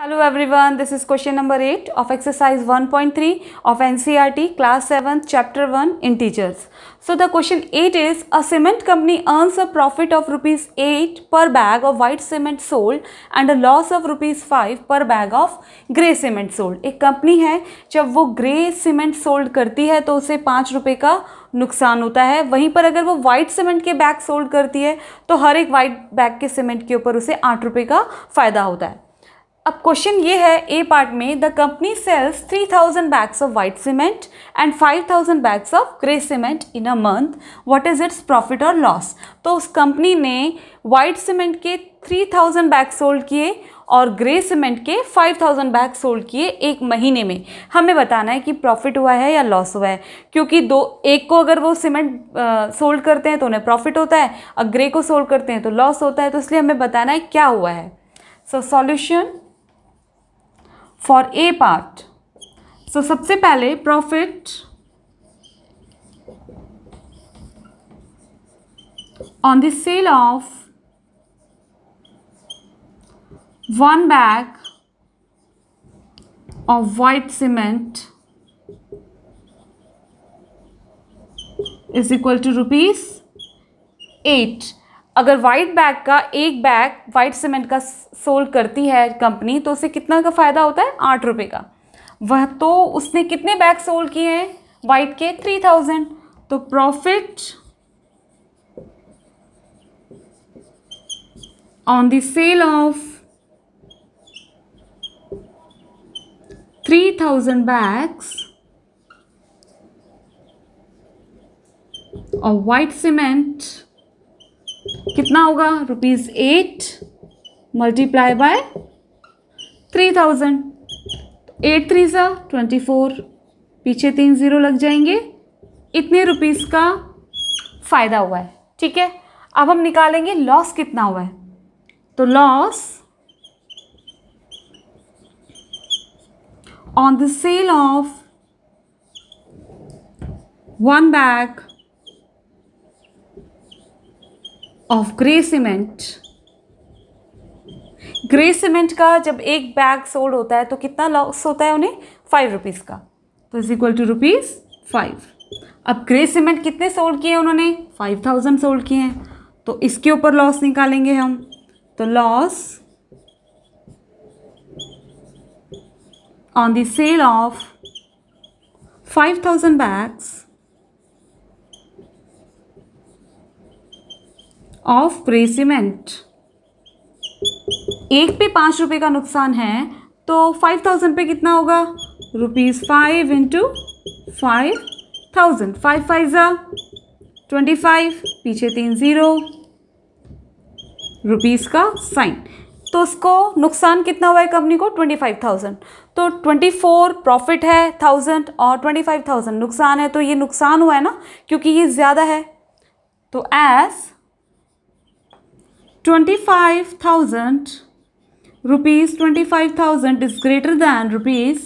hello everyone this is question number eight of exercise 1.3 of NCERT class seven chapter one integers so the question eight is a cement company earns a profit of rupees eight per bag of white cement sold and a loss of rupees five per bag of grey cement sold एक company है जब वो grey cement sold करती है तो उसे पाँच रुपये का नुकसान होता है वहीं पर अगर वो वाइट सीमेंट के बैग सोल्ड करती है तो हर एक वाइट बैग के सीमेंट के ऊपर उसे आठ रुपये का फ़ायदा होता है अब क्वेश्चन ये है ए पार्ट में the company sells 3000 bags of white cement and 5000 bags of grey cement in a month what is its profit और लॉस तो उस कंपनी ने वाइट सीमेंट के 3000 बैग सोल्ड किए और ग्रे सीमेंट के 5000 बैग सोल्ड किए एक महीने में हमें बताना है कि प्रॉफिट हुआ है या लॉस हुआ है क्योंकि दो एक को अगर वो सीमेंट सोल्ड करते हैं तो उन्हें प्रॉफिट होता है और ग्रे को सोल्ड करते हैं तो लॉस होता है तो इसलिए हमें बताना है क्या हुआ है so so, solution for A part so सबसे पहले profit on the sale of one bag of white cement is equal to rupees eight अगर वाइट बैग का एक बैग वाइट सीमेंट का सोल करती है कंपनी तो उसे कितना का फ़ायदा होता है आठ रुपये का वह तो उसने कितने बैग सोल किए हैं वाइट के थ्री थाउजेंड तो profit on the sale of three thousand bags और वाइट सीमेंट कितना होगा rupees eight multiply by three thousand eight three सा ट्वेंटी फोर पीछे तीन ज़ीरो लग जाएंगे इतने रुपीज़ का फ़ायदा हुआ है ठीक है अब हम निकालेंगे लॉस कितना हुआ है तो loss on the sale of one bag of grey cement grey cement का जब एक बैग सोल्ड होता है तो कितना लॉस होता है उन्हें फाइव रुपीज़ का तो is equal to rupees five अब ग्रे सीमेंट कितने सोल्ड किए हैं उन्होंने फाइव थाउजेंड सोल्ड किए हैं तो इसके ऊपर लॉस निकालेंगे हम तो loss the sale of five thousand bags of grey cement एक पे पाँच रुपये का नुकसान है तो फाइव थाउजेंड पे कितना होगा rupees five into five thousand five five ज़ा ट्वेंटी फाइव पीछे तीन ज़ीरो रुपीज़ का साइन तो उसको नुकसान कितना हुआ है कंपनी को ट्वेंटी फाइव थाउजेंड तो ट्वेंटी फोर प्रॉफिट है थाउजेंड और ट्वेंटी फाइव थाउजेंड नुकसान है तो ये नुकसान हुआ है ना क्योंकि ये ज़्यादा है तो as twenty five thousand rupees twenty five thousand is greater than rupees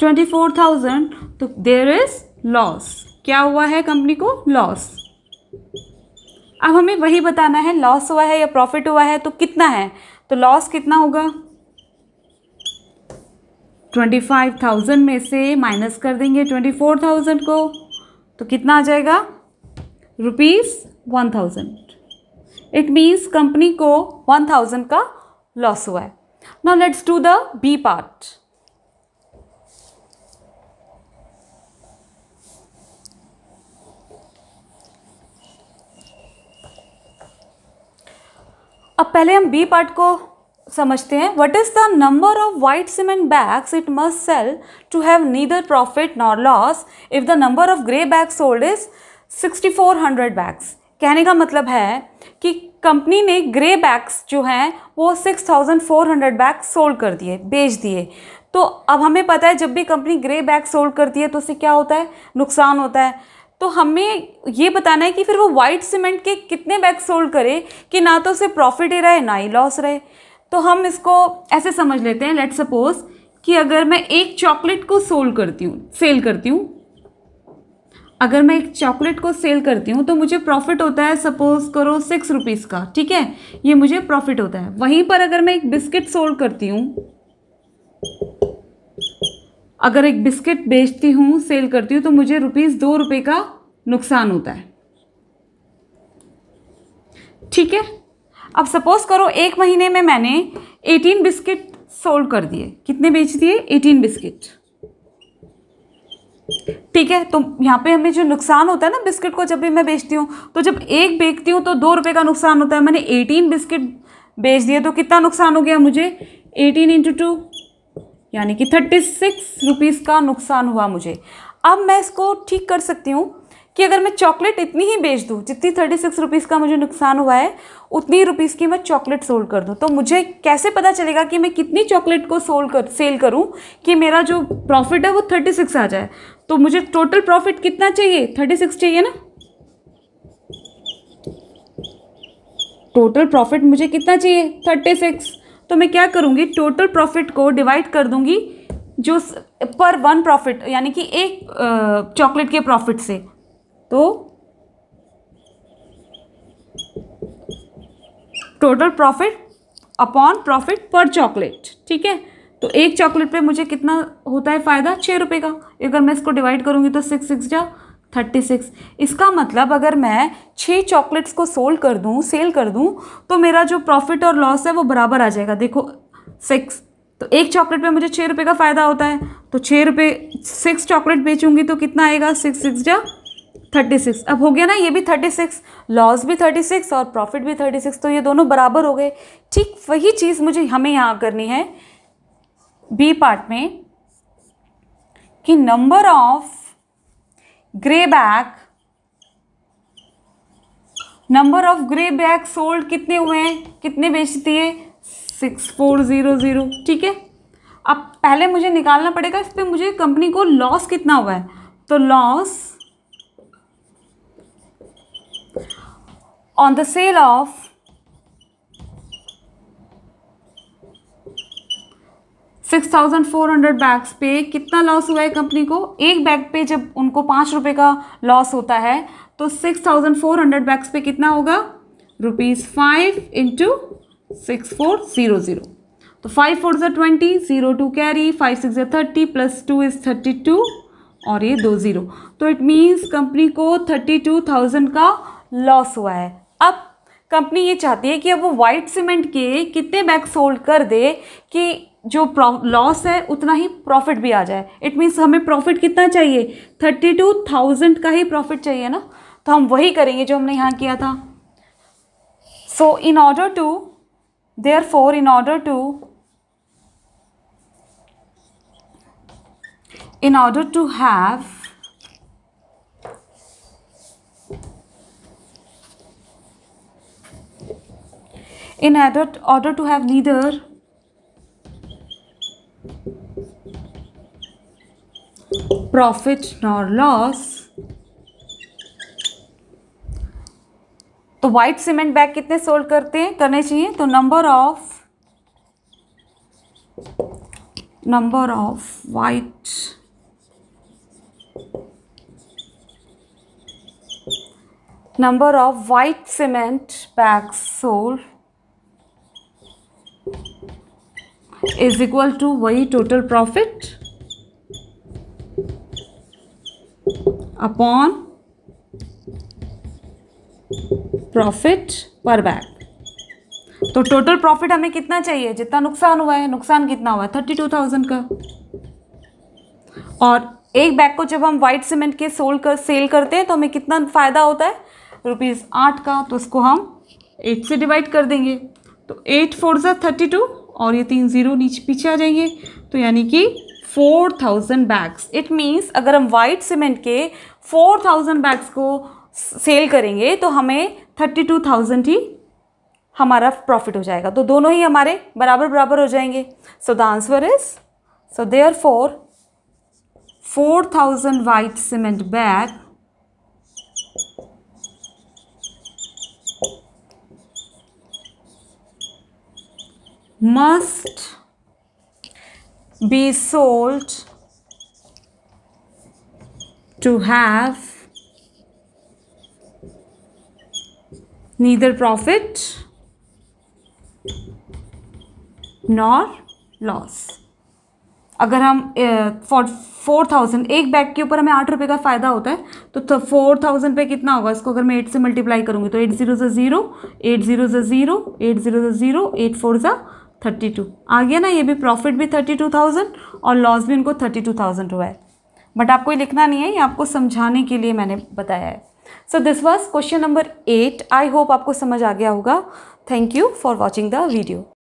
twenty four thousand तो देर इज़ लॉस क्या हुआ है कंपनी को लॉस अब हमें वही बताना है लॉस हुआ है या प्रॉफिट हुआ है तो कितना है तो लॉस कितना होगा ट्वेंटी फाइव थाउजेंड में से माइनस कर देंगे ट्वेंटी फोर थाउजेंड को तो कितना आ जाएगा rupees one thousand it means company को वन थाउजेंड का लॉस हुआ है now let's do the B part अब पहले हम बी पार्ट को समझते हैं what is the number of white cement bags it must sell to have neither profit nor loss if the number of grey bag sold is 6400 bags कहने का मतलब है कि कंपनी ने ग्रे बैग्स जो हैं वो 6,400 बैग सोल्ड कर दिए बेच दिए तो अब हमें पता है जब भी कंपनी ग्रे बैग सोल्ड करती है तो उससे क्या होता है नुकसान होता है तो हमें ये बताना है कि फिर वो वाइट सीमेंट के कितने बैग सोल्ड करे कि ना तो उसे प्रॉफिट ही रहे ना ही लॉस रहे तो हम इसको ऐसे समझ लेते हैं लेट सपोज़ कि अगर मैं एक चॉकलेट को सोल्ड करती हूँ सेल करती हूँ अगर मैं एक चॉकलेट को सेल करती हूँ तो मुझे प्रॉफिट होता है सपोज करो सिक्स रुपीज़ का ठीक है ये मुझे प्रॉफिट होता है वहीं पर अगर मैं एक बिस्किट सोल्ड करती हूँ अगर एक बिस्किट बेचती हूँ सेल करती हूँ तो मुझे रुपीज़ दो रुपये का नुकसान होता है ठीक है अब सपोज़ करो एक महीने में मैंने एटीन बिस्किट सोल्ड कर दिए कितने बेच दिए एटीन बिस्किट ठीक है तो यहाँ पे हमें जो नुकसान होता है ना बिस्किट को जब भी मैं बेचती हूँ तो जब एक बेचती हूँ तो दो रुपये का नुकसान होता है मैंने एटीन बिस्किट बेच दिए तो कितना नुकसान हो गया मुझे एटीन इंटू टू यानी कि थर्टी सिक्स रुपीज़ का नुकसान हुआ मुझे अब मैं इसको ठीक कर सकती हूँ कि अगर मैं चॉकलेट इतनी ही बेच दूँ जितनी थर्टी सिक्स रुपीज़ का मुझे नुकसान हुआ है उतनी रुपीज़ की मैं चॉकलेट सोल्ड कर दूँ तो मुझे कैसे पता चलेगा कि मैं कितनी चॉकलेट को सोल्ड कर सेल करूँ कि मेरा जो प्रॉफिट है वो थर्टी सिक्स आ जाए तो मुझे टोटल प्रॉफिट कितना चाहिए थर्टी सिक्स चाहिए ना टोटल प्रॉफिट मुझे कितना चाहिए थर्टी सिक्स तो मैं क्या करूँगी टोटल प्रॉफिट को डिवाइड कर दूँगी जो पर वन प्रॉफिट यानी कि एक चॉकलेट के प्रॉफिट से तो टोटल प्रॉफिट अपॉन प्रॉफिट पर चॉकलेट ठीक है तो एक चॉकलेट पे मुझे कितना होता है फ़ायदा छः रुपये का अगर मैं इसको डिवाइड करूँगी तो सिक्स सिक्स जा थर्टी सिक्स इसका मतलब अगर मैं छः चॉकलेट्स को सोल्ड कर दूँ सेल कर दूँ तो मेरा जो प्रॉफिट और लॉस है वो बराबर आ जाएगा देखो सिक्स तो एक चॉकलेट पे मुझे छः रुपये का फ़ायदा होता है तो छः रुपये सिक्स चॉकलेट बेचूंगी तो कितना आएगा सिक्स सिक्स जा थर्टी सिक्स अब हो गया ना ये भी थर्टी सिक्स लॉस भी थर्टी सिक्स और प्रॉफिट भी थर्टी सिक्स तो ये दोनों बराबर हो गए ठीक वही चीज़ मुझे हमें यहाँ करनी है बी पार्ट में कि number of grey bag number of grey bag sold कितने हुए हैं कितने बेच दिए सिक्स फोर ज़ीरो ज़ीरो ठीक है अब पहले मुझे निकालना पड़ेगा इस पर मुझे कंपनी को लॉस कितना हुआ है तो loss on the sale of six thousand four hundred bags पे कितना लॉस हुआ है कंपनी को एक बैग पे जब उनको पाँच रुपये का लॉस होता है तो six thousand four hundred bags पे कितना होगा rupees five into six four zero zero तो फाइव फोर ज़ा twenty zero two carry five six ज़ा thirty plus two is thirty two और ये दो ज़ीरो तो इट मीन्स कंपनी को थर्टी टू थाउजेंड का लॉस हुआ है कंपनी ये चाहती है कि अब वो वाइट सीमेंट के कितने बैग सोल्ड कर दे कि जो लॉस है उतना ही प्रॉफिट भी आ जाए इट मीन्स हमें प्रॉफिट कितना चाहिए थर्टी टू थाउजेंड का ही प्रॉफिट चाहिए ना तो हम वही करेंगे जो हमने यहाँ किया था so in order to therefore in order to in order to have in order order to have neither profit nor loss तो व्हाइट सीमेंट बैग कितने सोल्ड करते हैं करने चाहिए तो number of number of white number of white cement bag sold is equal to वही total profit upon profit per bag तो total profit हमें कितना चाहिए जितना नुकसान हुआ है नुकसान कितना हुआ है थर्टी टू थाउजेंड का और एक बैग को जब हम वाइट सीमेंट के सोल कर सेल करते हैं तो हमें कितना फ़ायदा होता है रुपीज़ आठ का तो उसको हम एट से डिवाइड कर देंगे तो एट फोर ज़ा थर्टी टू और ये तीन ज़ीरो नीचे पीछे आ जाएंगे तो यानी कि four thousand bags it means अगर हम वाइट सीमेंट के फोर थाउजेंड बैग्स को सेल करेंगे तो हमें थर्टी टू थाउजेंड ही हमारा प्रॉफिट हो जाएगा तो दोनों ही हमारे बराबर बराबर हो जाएंगे so the answer is so therefore four thousand white cement bag must be sold to have neither profit nor loss अगर हम फॉर फोर थाउजेंड एक बैग के ऊपर हमें आठ रुपये का फ़ायदा होता है तो फोर थाउजेंड पे कितना होगा इसको अगर मैं एट से मल्टीप्लाई करूँगी तो एट ज़ीरो ज़ा ज़ीरो एट ज़ीरो ज़ा ज़ीरो एट ज़ीरो ज़ा ज़ीरो एट फोर ज़ा थर्टी टू आ गया ना ये भी प्रॉफिट भी थर्टी टू थाउजेंड और लॉस भी उनको थर्टी टू थाउजेंड हुआ है बट आपको ये लिखना नहीं है ये आपको समझाने के लिए मैंने बताया है so this was question number eight I hope आपको समझ आ गया होगा thank you for watching the video